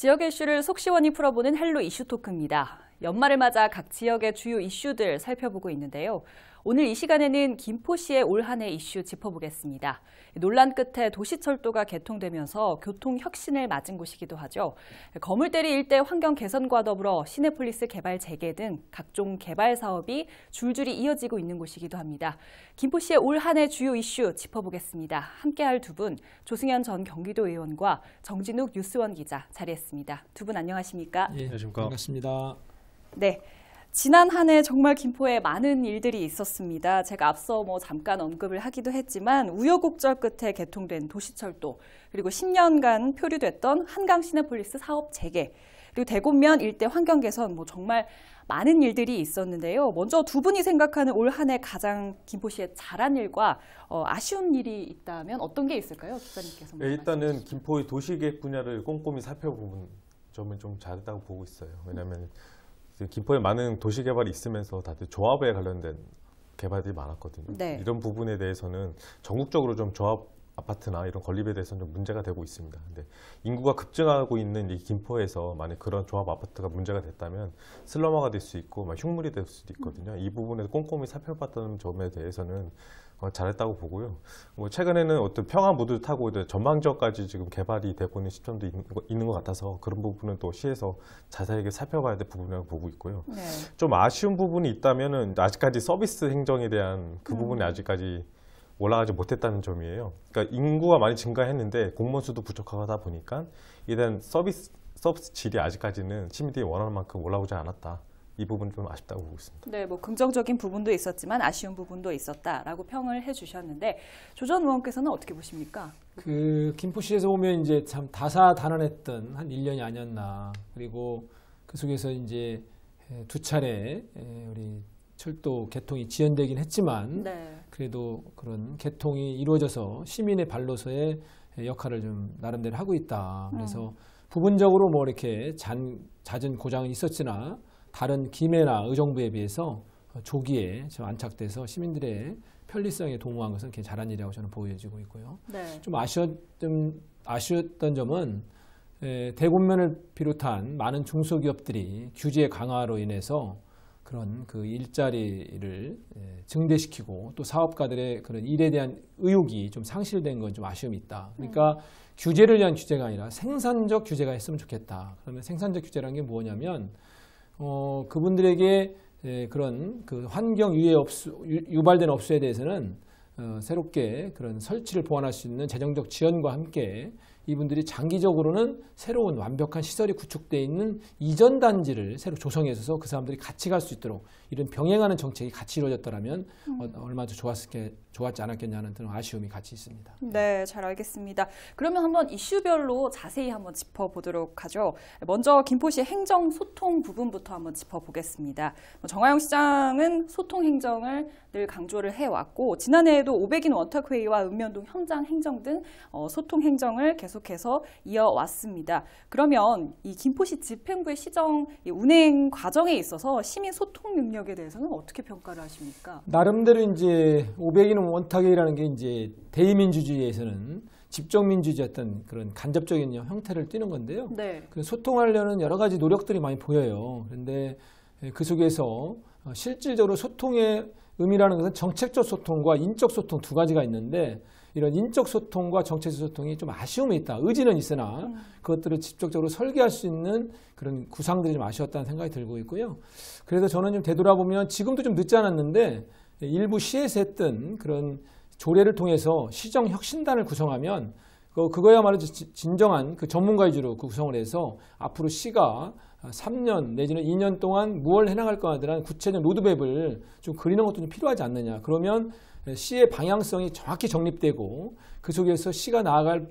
지역 이슈를 속 시원히 풀어보는 헬로 이슈 토크입니다. 연말을 맞아 각 지역의 주요 이슈들 살펴보고 있는데요. 오늘 이 시간에는 김포시의 올 한 해 이슈 짚어보겠습니다. 논란 끝에 도시철도가 개통되면서 교통 혁신을 맞은 곳이기도 하죠. 거물대리 일대 환경 개선과 더불어 시내폴리스 개발 재개 등 각종 개발 사업이 줄줄이 이어지고 있는 곳이기도 합니다. 김포시의 올 한 해 주요 이슈 짚어보겠습니다. 함께할 두 분, 조승현 전 경기도 의원과 정진욱 뉴스원 기자 자리했습니다. 두 분 안녕하십니까? 예, 안녕하십니까? 반갑습니다. 네. 지난 한해 정말 김포에 많은 일들이 있었습니다. 제가 앞서 뭐 잠깐 언급을 하기도 했지만 우여곡절 끝에 개통된 도시철도 그리고 10년간 표류됐던 한강 시내폴리스 사업 재개 그리고 대곡면 일대 환경 개선 뭐 정말 많은 일들이 있었는데요. 먼저 두 분이 생각하는 올 한 해 가장 김포시의 잘한 일과 어, 아쉬운 일이 있다면 어떤 게 있을까요, 기자님께서? 네, 일단은 김포의 도시계획 분야를 꼼꼼히 살펴보는 점은 좀 잘했다고 보고 있어요. 왜냐하면 음. 김포에 많은 도시 개발이 있으면서 다들 조합에 관련된 개발들이 많았거든요. 네. 이런 부분에 대해서는 전국적으로 좀 조합 아파트나 이런 건립에 대해서는 좀 문제가 되고 있습니다. 근데 인구가 급증하고 있는 이 김포에서 만약 그런 조합 아파트가 문제가 됐다면 슬럼화가 될 수 있고 막 흉물이 될 수도 있거든요. 이 부분에서 꼼꼼히 살펴봤던 점에 대해서는 어, 잘했다고 보고요. 뭐 최근에는 어떤 평화 무드 타고 전망적까지 지금 개발이 되고 있는 시점도 있는, 있는, 것 같아서 그런 부분은 또 시에서 자세하게 살펴봐야 될 부분이라고 보고 있고요. 네. 좀 아쉬운 부분이 있다면은 아직까지 서비스 행정에 대한 그 부분이 음. 아직까지 올라가지 못했다는 점이에요. 그러니까 인구가 많이 증가했는데 공무원 수도 부족하다 보니까 이런 서비스 서비스 질이 아직까지는 시민들이 원하는 만큼 올라오지 않았다. 이 부분 좀 아쉽다고 보고 있습니다. 네, 뭐 긍정적인 부분도 있었지만 아쉬운 부분도 있었다라고 평을 해주셨는데 조전 의원께서는 어떻게 보십니까? 그 김포시에서 보면 이제 참 다사다난했던 한 1년이 아니었나 그리고 그 속에서 이제 두 차례 우리 철도 개통이 지연되긴 했지만 네. 그래도 그런 개통이 이루어져서 시민의 발로서의 역할을 좀 나름대로 하고 있다. 그래서 음. 부분적으로 뭐 이렇게 잔, 잦은 고장은 있었지나 다른 김해나 의정부에 비해서 조기에 좀 안착돼서 시민들의 편리성에 도모한 것은 굉장히 잘한 일이라고 저는 보여지고 있고요. 네. 좀 아쉬웠던, 아쉬웠던 점은 에, 대국면을 비롯한 많은 중소기업들이 규제 강화로 인해서 그런 그 일자리를 에, 증대시키고 또 사업가들의 그런 일에 대한 의욕이 좀 상실된 건 좀 아쉬움이 있다. 그러니까 음. 규제를 위한 규제가 아니라 생산적 규제가 있으면 좋겠다. 그러면 생산적 규제라는 게 뭐냐면 어, 그분들에게 예, 그런 그 환경 유해 업수, 유발된 업소에 대해서는 어, 새롭게 그런 설치를 보완할 수 있는 재정적 지원과 함께 이분들이 장기적으로는 새로운 완벽한 시설이 구축되어 있는 이전 단지를 새로 조성해서 그 사람들이 같이 갈 수 있도록 이런 병행하는 정책이 같이 이루어졌더라면 음. 어, 얼마나 좋았을게 좋았지 않았겠냐는 그런 아쉬움이 같이 있습니다. 네, 잘 알겠습니다. 그러면 한번 이슈별로 자세히 한번 짚어보도록 하죠. 먼저 김포시 행정 소통 부분부터 한번 짚어보겠습니다. 뭐 정화영 시장은 소통 행정을 늘 강조를 해왔고 지난해에도 500인 원탁회이와 읍면동 현장 행정 등 어, 소통 행정을 계속해서 이어왔습니다. 그러면 이 김포시 집행부의 시정 운행 과정에 있어서 시민 소통 능력 영력에 대해서는 어떻게 평가를 하십니까? 나름대로 이제 500인은 원탁이라는 게 이제 대의민주주의에서는 집정민주주의였던 그런 간접적인 형태를 띠는 건데요. 네. 그 소통하려는 여러 가지 노력들이 많이 보여요. 그런데 그 속에서 실질적으로 소통의 의미라는 것은 정책적 소통과 인적 소통 두 가지가 있는데 이런 인적 소통과 정책 소통이 좀 아쉬움이 있다. 의지는 있으나 음. 그것들을 직접적으로 설계할 수 있는 그런 구상들이 좀 아쉬웠다는 생각이 들고 있고요. 그래서 저는 좀 되돌아보면 지금도 좀 늦지 않았는데 일부 시에서 했던 그런 조례를 통해서 시정 혁신단을 구성하면 그, 그거야말로 진정한 그 전문가 위주로 그 구성을 해서 앞으로 시가 3년 내지는 2년 동안 무얼 해나갈 거하더란 구체적인 로드맵을 좀 그리는 것도 좀 필요하지 않느냐. 그러면 시의 방향성이 정확히 정립되고 그 속에서 시가 나아갈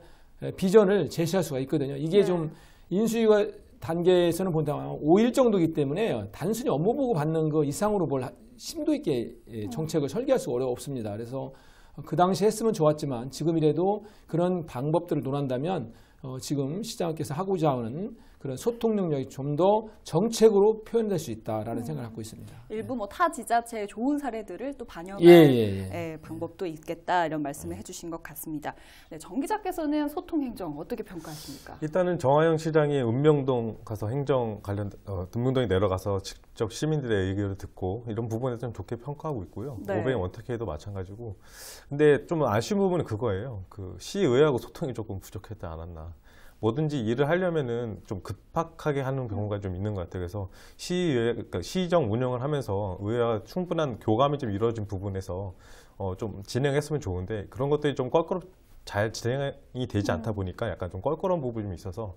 비전을 제시할 수가 있거든요. 이게 네. 좀 인수위가 단계에서는 본다면 5일 정도이기 때문에 단순히 업무 보고 받는 거 이상으로 뭘 심도 있게 예, 네. 정책을 설계할 수가 어려 없습니다. 그래서 그 당시 했으면 좋았지만 지금이라도 그런 방법들을 논한다면 어, 지금 시장께서 하고자 하는 그런 소통 능력이 좀 더 정책으로 표현될 수 있다라는 음. 생각을 갖고 있습니다. 일부 네. 뭐타 지자체의 좋은 사례들을 또 반영할 예, 예, 예. 예 방법도 있겠다 이런 말씀을 네. 해주신 것 같습니다. 네, 정 기자께서는 소통 행정 어떻게 평가하십니까? 일단은 정하영 시장이 은명동 가서 행정 관련 어, 은명동에 내려가서 직접 시민들의 의견을 듣고 이런 부분에 서좀 좋게 평가하고 있고요. 네. 오백 어떻게 해도 마찬가지고. 근데 좀 아쉬운 부분은 그거예요. 그 시의회하고 소통이 조금 부족했다 않았나. 뭐든지 일을 하려면은 좀 급박하게 하는 경우가 좀 있는 것 같아요. 그래서 시의회, 그러니까 시정 운영을 하면서 의회와 충분한 교감이 좀 이루어진 부분에서 어, 좀 진행했으면 좋은데 그런 것들이 좀껄꾸로 잘 진행이 되지 않다 보니까 약간 좀 껄끄러운 부분이 있어서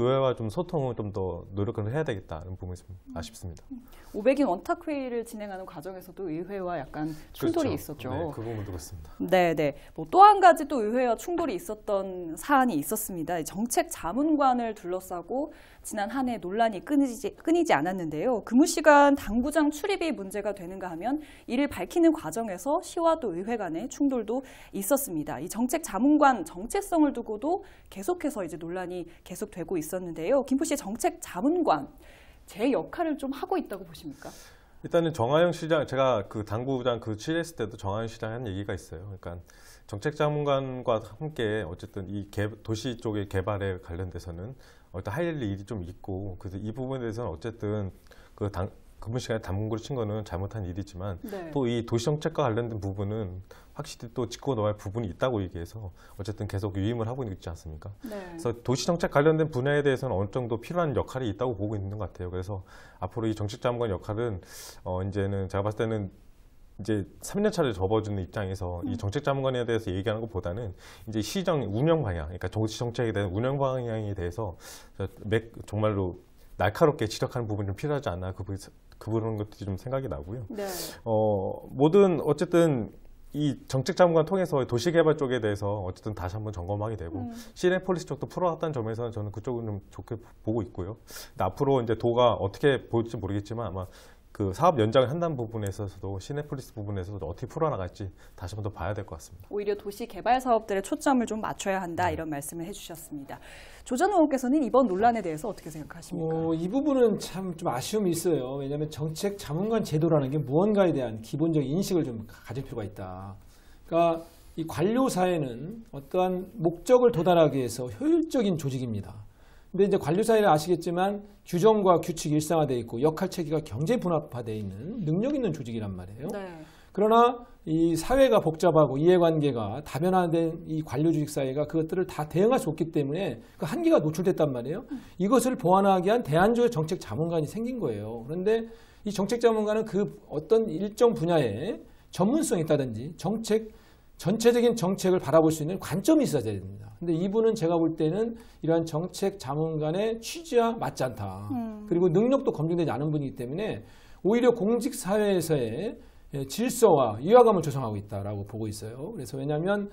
시의회와 e 좀 소통을 좀 더 노력을 해야 되겠다는 부분이 좀 아쉽습니다. 500인 원탁회의를 진행하는 과정에서도 의회와 약간 충돌이 그렇죠. 있었죠. 네, 그 부분도 그렇습니다. 네, 네. 뭐또한 가지 또 의회와 충돌이 있었던 사안이 있었습니다. 정책 자문관을 둘러싸고 지난 한해 논란이 끊이지, 끊이지 않았는데요. 근무시간 당구장 출입이 문제가 되는가 하면 이를 밝히는 과정에서 시와 또 의회 간의 충돌도 있었습니다. 이 정책 자문 자문관 정체성을 두고도 계속해서 이제 논란이 계속되고 있었는데요. 김포시 의 정책 자문관 제 역할을 좀 하고 있다고 보십니까? 일단은 정하영 시장 제가 그 당구장 그 취재했을 때도 정하영 시장 한 얘기가 있어요. 그러니까 정책 자문관과 함께 어쨌든 이 개, 도시 쪽의 개발에 관련돼서는 어떤 할 일이 좀 있고 그래서 이 부분에 대해서는 어쨌든 그 당, 그분 시간에 담금고를 친 거는 잘못한 일이지만 네. 또이 도시정책과 관련된 부분은 확실히 또 짚고 넘어갈 부분이 있다고 얘기해서 어쨌든 계속 유임을 하고 있지 않습니까? 네. 그래서 도시정책 관련된 분야에 대해서는 어느 정도 필요한 역할이 있다고 보고 있는 것 같아요. 그래서 앞으로 이 정책자문관 역할은 어 이제는 제가 봤을 때는 이제 3년 차를 접어주는 입장에서 음. 이 정책 자문관에 대해서 얘기하는 것보다는 이제 시정 운영 방향, 그러니까 정시 정책에 대한 운영 방향에 대해서 정말로 날카롭게 지적하는 부분이 좀 필요하지 않나 그 그런 것들이 좀 생각이 나고요. 네. 어, 모든 어쨌든 이 정책 자문관 통해서 도시 개발 쪽에 대해서 어쨌든 다시 한번 점검하게 되고 음. 시내폴리스 쪽도 풀어왔다는 점에서는 저는 그쪽은 좀 좋게 보고 있고요. 앞으로 이제 도가 어떻게 보일지 모르겠지만 아마 그 사업 연장을 한다는 부분에 있어서도 시네폴리스 부분에서도 어떻게 풀어나갈지 다시 한번 더 봐야 될 것 같습니다. 오히려 도시 개발 사업들의 초점을 좀 맞춰야 한다 네. 이런 말씀을 해주셨습니다. 조 전 의원께서는 이번 논란에 대해서 어떻게 생각하십니까? 어, 이 부분은 참 좀 아쉬움이 있어요. 왜냐하면 정책 자문관 제도라는 게 무언가에 대한 기본적인 인식을 좀 가질 필요가 있다. 그러니까 이 관료 사회는 어떠한 목적을 도달하기 위해서 효율적인 조직입니다. 근데 이제 관료사회는 아시겠지만 규정과 규칙이 일상화되어 있고 역할 체계가 경제히 분합화돼 있는 능력 있는 조직이란 말이에요. 네. 그러나 이 사회가 복잡하고 이해관계가 다변화된 이 관료조직 사회가 그것들을 다 대응할 수 없기 때문에 그 한계가 노출됐단 말이에요. 음. 이것을 보완하기 위한 대안조의 정책 자문관이 생긴 거예요. 그런데 이 정책 자문관은 그 어떤 일정 분야에 전문성이 있다든지 정책 전체적인 정책을 바라볼 수 있는 관점이 있어야 됩니다. 근데 이분은 제가 볼 때는 이러한 정책 자문관의 취지와 맞지 않다. 음. 그리고 능력도 검증되지 않은 분이기 때문에 오히려 공직 사회에서의 질서와 이화감을 조성하고 있다라고 보고 있어요. 그래서 왜냐하면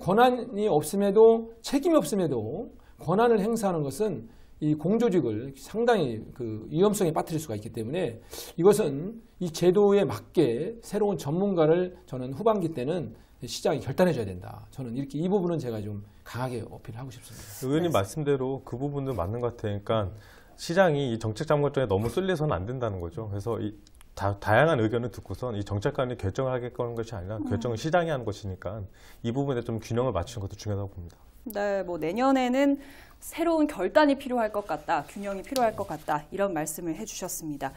권한이 없음에도 책임이 없음에도 권한을 행사하는 것은 이 공조직을 상당히 그 위험성에 빠뜨릴 수가 있기 때문에 이것은 이 제도에 맞게 새로운 전문가를 저는 후반기 때는 시장이 결단해줘야 된다. 저는 이렇게 이 부분은 제가 좀 강하게 어필하고 싶습니다. 의원님 그 말씀대로 그 부분도 맞는 것 같아요. 그러니까 시장이 이 정책 장관점에 너무 쓸려서는 안 된다는 거죠. 그래서 이 다, 다양한 의견을 듣고선 이 정책관이 결정하게다는 것이 아니라 결정은 음. 시장이 하는 것이니까 이 부분에 좀 균형을 맞추는 것도 중요하다고 봅니다. 네, 뭐 내년에는 새로운 결단이 필요할 것 같다, 균형이 필요할 것 같다 이런 말씀을 해주셨습니다.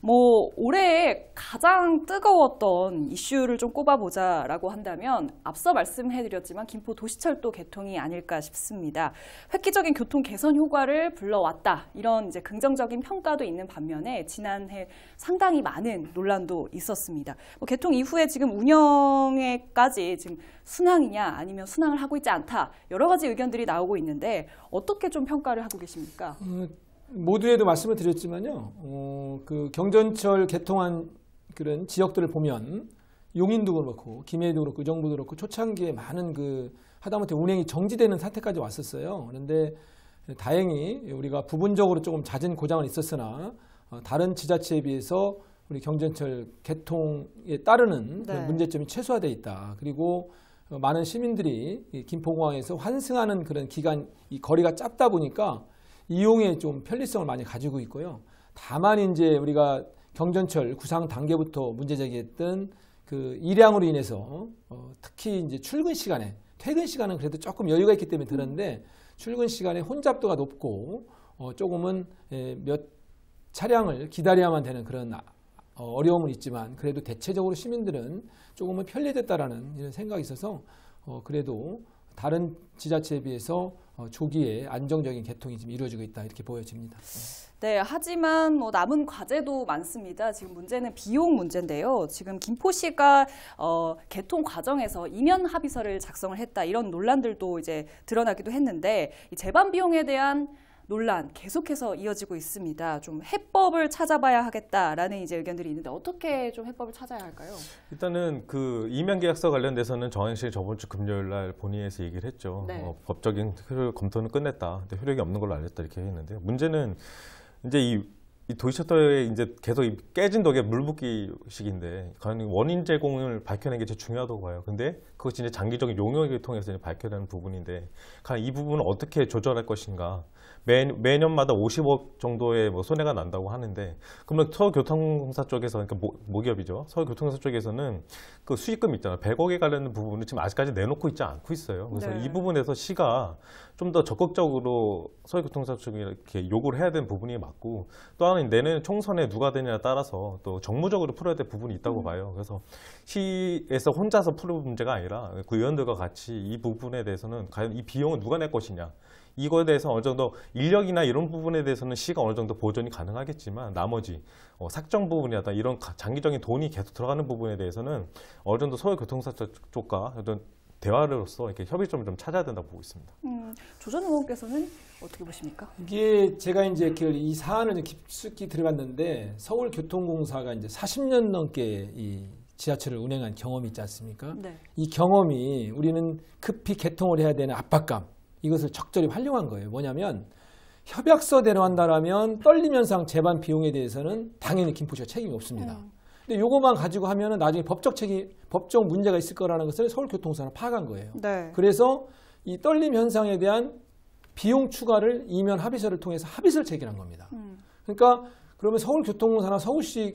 뭐 올해 가장 뜨거웠던 이슈를 좀 꼽아보자라고 한다면 앞서 말씀해드렸지만 김포 도시철도 개통이 아닐까 싶습니다. 획기적인 교통 개선 효과를 불러왔다 이런 이제 긍정적인 평가도 있는 반면에 지난해 상당히 많은 논란도 있었습니다. 뭐 개통 이후에 지금 운영에까지 지금 순항이냐 아니면 순항을 하고 있지 않다 여러 가지 의견들이 나오고 있는데 어떻게 좀 평가를 하고 계십니까? 음. 모두에도 말씀을 드렸지만요. 어, 그 경전철 개통한 그런 지역들을 보면 용인도 그렇고 김해도 그렇고 의정부도 그렇고 초창기에 많은 그 하다못해 운행이 정지되는 사태까지 왔었어요. 그런데 다행히 우리가 부분적으로 조금 잦은 고장은 있었으나 어, 다른 지자체에 비해서 우리 경전철 개통에 따르는 네. 문제점이 최소화돼 있다. 그리고 어, 많은 시민들이 김포공항에서 환승하는 그런 기간 이 거리가 짧다 보니까 이용에 좀 편리성을 많이 가지고 있고요. 다만 이제 우리가 경전철 구상 단계부터 문제 제기했던 그 일량으로 인해서 어, 특히 이제 출근 시간에 퇴근 시간은 그래도 조금 여유가 있기 때문에 드는데 출근 시간에 혼잡도가 높고 어, 조금은 에, 예, 몇 차량을 기다려야만 되는 그런 아, 어, 어려움은 있지만 그래도 대체적으로 시민들은 조금은 편리됐다라는 이런 생각이 있어서 어, 그래도 다른 지자체에 비해서 어, 조기에 안정적인 개통이 지금 이루어지고 있다 이렇게 보여집니다. 네, 하지만 뭐 남은 과제도 많습니다. 지금 문제는 비용 문제인데요. 지금 김포시가 어, 개통 과정에서 이면 합의서를 작성을 했다 이런 논란들도 이제 드러나기도 했는데 이 재반 비용에 대한 논란 계속해서 이어지고 있습니다. 좀 해법을 찾아봐야 하겠다라는 이제 의견들이 있는데 어떻게 좀 해법을 찾아야 할까요? 일단은 그 이면 계약서 관련돼서는 정한실 저번 주 금요일 날본의에서 얘기를 했죠. 네. 어, 법적인 효력 검토는 끝냈다. 근데 효력이 없는 걸로 알렸다 이렇게 했는데요. 문제는 이제 이이 도이치터에 이제 계속 깨진 덕에 물붓기식인데 과연 원인 제공을 밝혀낸 게 제일 중요하다고 봐요. 근데 그것이 이제 장기적인 용역을 통해서 이제 밝혀내는 부분인데 과연 이 부분을 어떻게 조절할 것인가 매, 매년마다 50억 정도의 뭐 손해가 난다고 하는데 그러면 서울교통공사 쪽에서 그러니까 모, 모기업이죠. 서울교통공사 쪽에서는 그 수익금 있잖아요. 100억에 관련된 부분을 지금 아직까지 내놓고 있지 않고 있어요. 그래서 네. 이 부분에서 시가 좀 더 적극적으로 서울교통공사 쪽에 이렇게 요구를 해야 되는 부분이 맞고 또 하나는 내년 총선에 누가 되냐에 따라서 또 정무적으로 풀어야 될 부분이 있다고 음. 봐요. 그래서 시에서 혼자서 풀을 문제가 아니라 그 의원들과 같이 이 부분에 대해서는 과연 이비용을 누가 낼 것이냐 이거에 대해서 어느 정도 인력이나 이런 부분에 대해서는 시가 어느 정도 보존이 가능하겠지만 나머지 어, 삭정 부분이나 이런 장기적인 돈이 계속 들어가는 부분에 대해서는 어느 정도 서울 교통사 쪽과 어떤 대화로서 이렇게 협의점을 좀 찾아야 된다고 보고 있습니다. 음, 조전 의원께서는 어떻게 보십니까? 이게 제가 이제 이 사안을 깊숙이 들어갔는데 서울교통공사가 이제 40년 넘게 이 지하철을 운행한 경험이 있지 않습니까? 네. 이 경험이 우리는 급히 개통을 해야 되는 압박감, 이것을 적절히 활용한 거예요. 뭐냐면 협약서 대로한다라면 떨림 현상 재반 비용에 대해서는 당연히 김포시가 책임이 없습니다. 음. 근데 요거만 가지고 하면은 나중에 법적 책임, 법적 문제가 있을 거라는 것을 서울교통사는 파악한 거예요. 네. 그래서 이 떨림 현상에 대한 비용 추가를 이면 합의서를 통해서 합의서를 체결한 겁니다. 음. 그러니까 그러면 서울교통공사나 서울시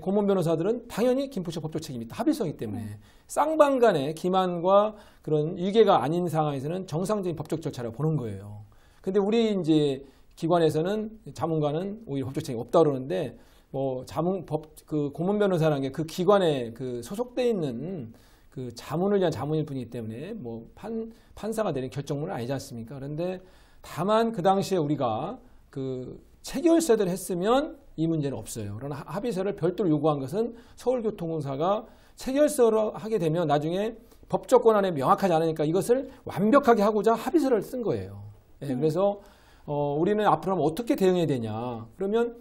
고문 변호사들은 당연히 김포시 법적 책임이 있다. 합의성이 기 때문에. 음. 쌍방 간의 기만과 그런 위계가 아닌 상황에서는 정상적인 법적 절차를 보는 거예요. 근데 우리 이제 기관에서는 자문관은 오히려 법적 책임이 없다 고 그러는데 뭐 자문 법 그 고문 변호사라는 게 그 기관에 그 소속돼 있는 그 자문을 위한 자문일 뿐이기 때문에 뭐 판, 판사가 내린 결정문은 아니지 않습니까? 그런데 다만 그 당시에 우리가 그 체결서대를 했으면 이 문제는 없어요. 그러나 합의서를 별도로 요구한 것은 서울교통공사가 체결서로 하게 되면 나중에 법적 권한에 명확하지 않으니까 이것을 완벽하게 하고자 합의서를 쓴 거예요. 네, 그래서 어, 우리는 앞으로 어떻게 대응해야 되냐. 그러면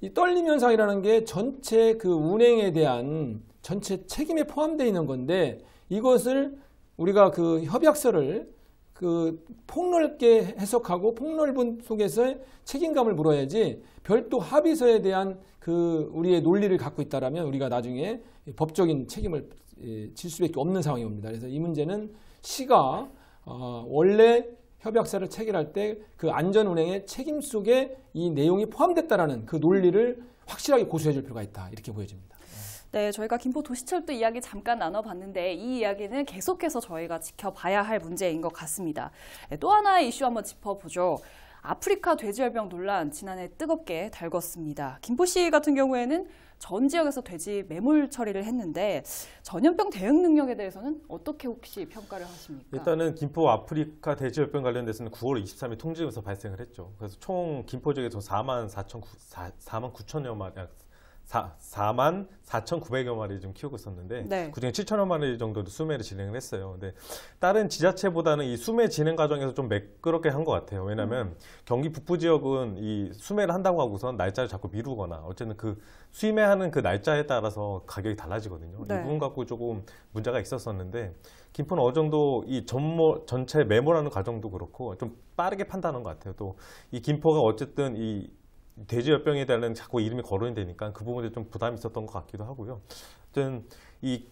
이 떨림 현상이라는 게 전체 그 운행에 대한 전체 책임에 포함되어 있는 건데 이것을 우리가 그 협약서를 그 폭넓게 해석하고 폭넓은 속에서의 책임감을 물어야지 별도 합의서에 대한 그 우리의 논리를 갖고 있다라면 우리가 나중에 법적인 책임을 예, 질 수밖에 없는 상황이 옵니다. 그래서 이 문제는 시가 어 원래 협약서를 체결할 때 그 안전 운행의 책임 속에 이 내용이 포함됐다라는 그 논리를 확실하게 고수해 줄 필요가 있다. 이렇게 보여집니다. 네, 저희가 김포 도시철도 이야기 잠깐 나눠봤는데 이 이야기는 계속해서 저희가 지켜봐야 할 문제인 것 같습니다. 네, 또 하나의 이슈 한번 짚어보죠. 아프리카 돼지열병 논란 지난해 뜨겁게 달궜습니다. 김포시 같은 경우에는 전 지역에서 돼지 매몰 처리를 했는데 전염병 대응 능력에 대해서는 어떻게 혹시 평가를 하십니까? 일단은 김포 아프리카 돼지열병 관련돼서는 9월 23일 통지에서 발생을 했죠. 그래서 총 김포 지역에서 4만 4천 4만 9천여 마약 4, 4만 4,900여 마리 좀 키우고 있었는데 네. 그중에 7,000여 마리 정도도 수매를 진행을 했어요. 근데 다른 지자체보다는 이 수매 진행 과정에서 좀 매끄럽게 한 것 같아요. 왜냐하면 음. 경기 북부 지역은 이 수매를 한다고 하고선 날짜를 자꾸 미루거나 어쨌든 그 수매하는 그 날짜에 따라서 가격이 달라지거든요. 네. 이 부분 갖고 조금 문제가 있었었는데 김포는 어느 정도 이 전모, 전체 매몰하는 과정도 그렇고 좀 빠르게 판단한 것 같아요. 또 이 김포가 어쨌든 이 돼지열병에 대한 자꾸 이름이 거론이 되니까 그 부분에 좀 부담이 있었던 것 같기도 하고요. 어쨌든 이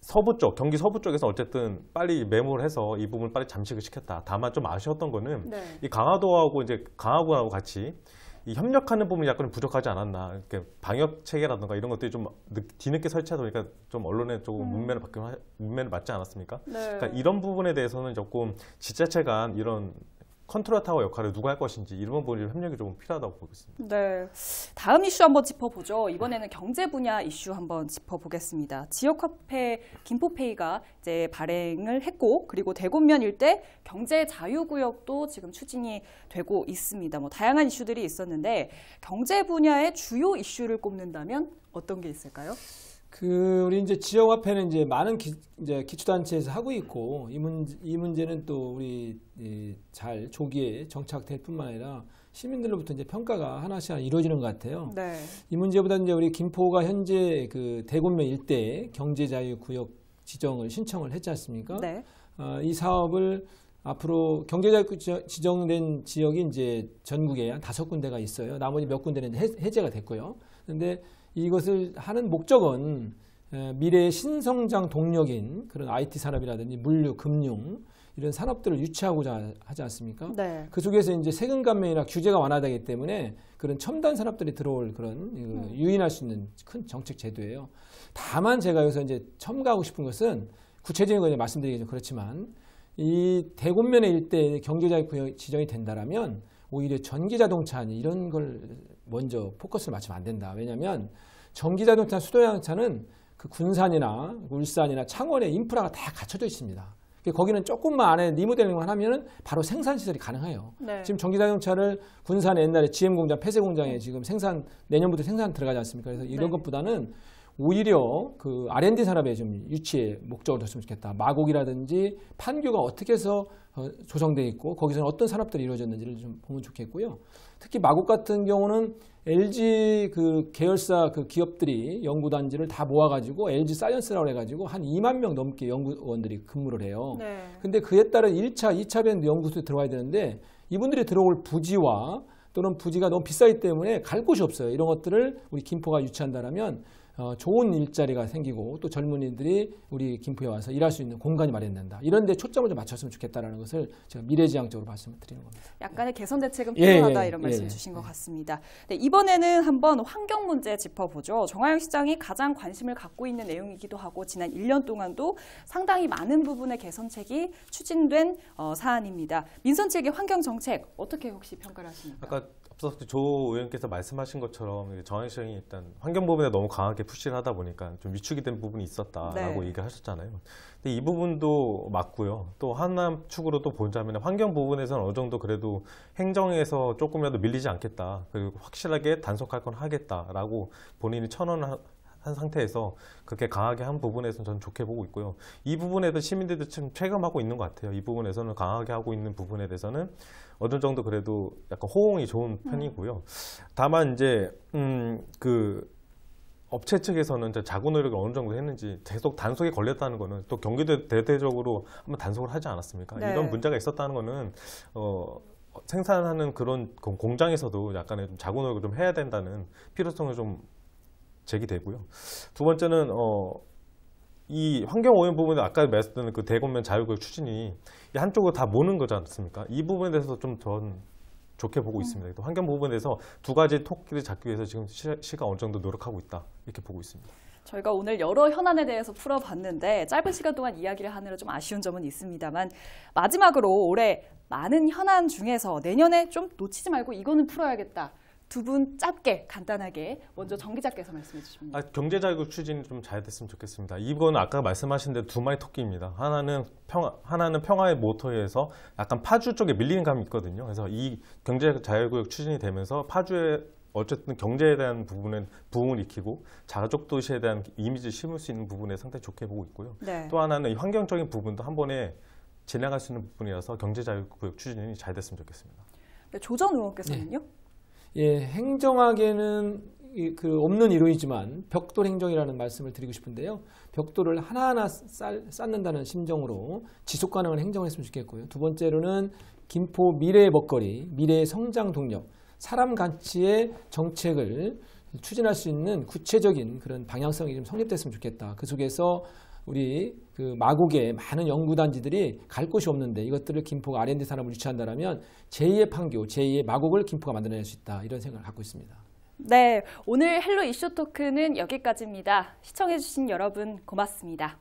서부 쪽, 경기 서부 쪽에서 어쨌든 빨리 매몰 해서 이 부분 을 빨리 잠식을 시켰다. 다만 좀 아쉬웠던 거는 네. 이 강화도하고 이제 강화군하고 같이 이 협력하는 부분이 약간 부족하지 않았나. 이렇게 방역 체계라든가 이런 것들이 좀 늦, 뒤늦게 설치하다 보니까 좀 언론에 조금 음. 문맥을 바뀌 문맥을 맞지 않았습니까? 네. 그러니까 이런 부분에 대해서는 조금 지자체 간 이런 컨트롤 타워 역할을 누가 할 것인지 일본 분이 협력이 좀 필요하다고 보고있습니다 네. 다음 이슈 한번 짚어보죠. 이번에는 경제 분야 이슈 한번 짚어보겠습니다. 지역화폐 김포페이가 이제 발행을 했고 그리고 대구면 일대 경제 자유구역도 지금 추진이 되고 있습니다. 뭐 다양한 이슈들이 있었는데 경제 분야의 주요 이슈를 꼽는다면 어떤 게 있을까요? 그 우리 이제 지역화폐는 이제 많은 기, 이제 기초단체에서 하고 있고 이, 문제, 이 문제는 또 우리 잘 조기에 정착될 뿐만 아니라 시민들로부터 이제 평가가 하나씩 하나 이루어지는 것 같아요. 네. 이 문제보다 이제 우리 김포가 현재 그 대구면 일대 경제자유구역 지정을 신청을 했지 않습니까? 네. 어, 이 사업을 앞으로 경제자유 지정된 지역이 이제 전국에 한 다섯 군데가 있어요. 나머지 몇 군데는 해제가 됐고요. 그런데 이것을 하는 목적은 미래의 신성장 동력인 그런 IT 산업이라든지 물류, 금융 이런 산업들을 유치하고자 하지 않습니까? 네. 그 속에서 이제 세금 감면이나 규제가 완화되기 때문에 그런 첨단 산업들이 들어올 그런 음. 유인할 수 있는 큰 정책 제도예요. 다만 제가 여기서 이제 첨가하고 싶은 것은 구체적인 거 이제 말씀드리기 좀 그렇지만 이대공면에 일대 경제자유 의구 지정이 된다라면 오히려 전기자동차 이런 걸 먼저 포커스를 맞추면 안 된다. 왜냐하면 전기자동차, 수도자동차는 그 군산이나 울산이나 창원에 인프라가 다 갖춰져 있습니다. 그러니까 거기는 조금만 안에 리모델링만 하면은 바로 생산 시설이 가능해요. 네. 지금 전기자동차를 군산 에 옛날에 GM 공장 폐쇄 공장에 지금 생산 내년부터 생산 들어가지 않습니까? 그래서 이런 네. 것보다는 오히려 그 R&D 산업에 좀 유치의 목적을 뒀으면 좋겠다. 마곡이라든지 판교가 어떻게 해서 어, 조성돼 있고 거기서는 어떤 산업들이 이루어졌는지를 좀 보면 좋겠고요. 특히 마곡 같은 경우는 LG 그 계열사 그 기업들이 연구단지를 다 모아가지고 LG 사이언스라고 해가지고 한 2만 명 넘게 연구원들이 근무를 해요. 네. 근데 그에 따른 1차, 2차 밴드 연구소에 들어와야 되는데 이분들이 들어올 부지와 또는 부지가 너무 비싸기 때문에 갈 곳이 없어요. 이런 것들을 우리 김포가 유치한다면 어, 좋은 일자리가 생기고 또 젊은이들이 우리 김포에 와서 일할 수 있는 공간이 마련된다. 이런 데 초점을 좀 맞췄으면 좋겠다라는 것을 제가 미래지향적으로 말씀을 드리는 겁니다. 약간의 개선 대책은 예, 예, 필요하다 예, 이런 예, 말씀 예, 주신 것 같습니다. 네, 이번에는 한번 환경 문제 짚어보죠. 정하영 시장이 가장 관심을 갖고 있는 내용이기도 하고 지난 1년 동안도 상당히 많은 부분의 개선책이 추진된 어, 사안입니다. 민선 측의 환경 정책 어떻게 혹시 평가를 하십니까? 아까 앞서 조 의원께서 말씀하신 것처럼 정하영 시장이 일단 환경 부분에 너무 강하게 강하게 푸시를 하다 보니까 좀 위축이 된 부분이 있었다라고 네. 얘기 하셨잖아요. 근데 이 부분도 맞고요. 또 하나 축으로 또 보자면 환경 부분에서는 어느 정도 그래도 행정에서 조금이라도 밀리지 않겠다. 그리고 확실하게 단속할 건 하겠다라고 본인이 천언을 한 상태에서 그렇게 강하게 한 부분에서는 저는 좋게 보고 있고요. 이 부분에도 시민들도 지금 체감하고 있는 것 같아요. 이 부분에서는 강하게 하고 있는 부분에 대해서는 어느 정도 그래도 약간 호응이 좋은 편이고요. 다만 이제 음그 업체 측에서는 자구 노력을 어느 정도 했는지 계속 단속에 걸렸다는 거는 또 경기도 대대적으로 한번 단속을 하지 않았습니까? 네. 이런 문제가 있었다는 거는 어, 생산하는 그런 공장에서도 약간의 좀 자구 노력을 좀 해야 된다는 필요성을 좀 제기되고요. 두 번째는 어, 이 환경오염 부분에 아까 말씀드린 그 대공면 자유교육 추진이 한쪽으로 다 모는 거지 않습니까? 이 부분에 대해서 좀전 좋게 보고 음. 있습니다. 또 환경 부분에서 두 가지 토끼를 잡기 위해서 지금 시, 가 어느 정도 노력하고 있다 이렇게 보고 있습니다. 저희가 오늘 여러 현안에 대해서 풀어봤는데 짧은 시간 동안 이야기를 하느라 좀 아쉬운 점은 있습니다만 마지막으로 올해 많은 현안 중에서 내년에 좀 놓치지 말고 이거는 풀어야겠다. 두분 짧게 간단하게 먼저 정 기자께서 말씀해 주십니다. 아, 경제자유국 추진이 좀 잘 됐으면 좋겠습니다. 이건 아까 말씀하신 대로 두 마리 토끼입니다. 하나는 평화, 하나는 평화의 모터에서 약간 파주 쪽에 밀리는 감이 있거든요. 그래서 이 경제자유국 추진이 되면서 파주의 어쨌든 경제에 대한 부분은 부흥을 익히고 자족 도시에 대한 이미지를 심을 수 있는 부분에 상당히 좋게 보고 있고요. 네. 또 하나는 환경적인 부분도 한 번에 진행할 수 있는 부분이라서 경제자유구역 추진이 잘 됐으면 좋겠습니다. 네, 조전 의원께서는요? 네. 예, 행정학에는 그 없는 이론이지만 벽돌 행정이라는 말씀을 드리고 싶은데요. 벽돌을 하나하나 쌓, 쌓는다는 심정으로 지속 가능한 행정을 했으면 좋겠고요. 두 번째로는 김포 미래의 먹거리, 미래의 성장 동력, 사람 가치의 정책을 추진할 수 있는 구체적인 그런 방향성이 좀 성립됐으면 좋겠다. 그 속에서 우리 그 마곡의 많은 연구단지들이 갈 곳이 없는데 이것들을 김포가 R&D 산업을 유치한다면 제2의 판교, 제2의 마곡을 김포가 만들어낼 수 있다 이런 생각을 갖고 있습니다. 네, 오늘 헬로 이슈 토크는 여기까지입니다. 시청해주신 여러분 고맙습니다.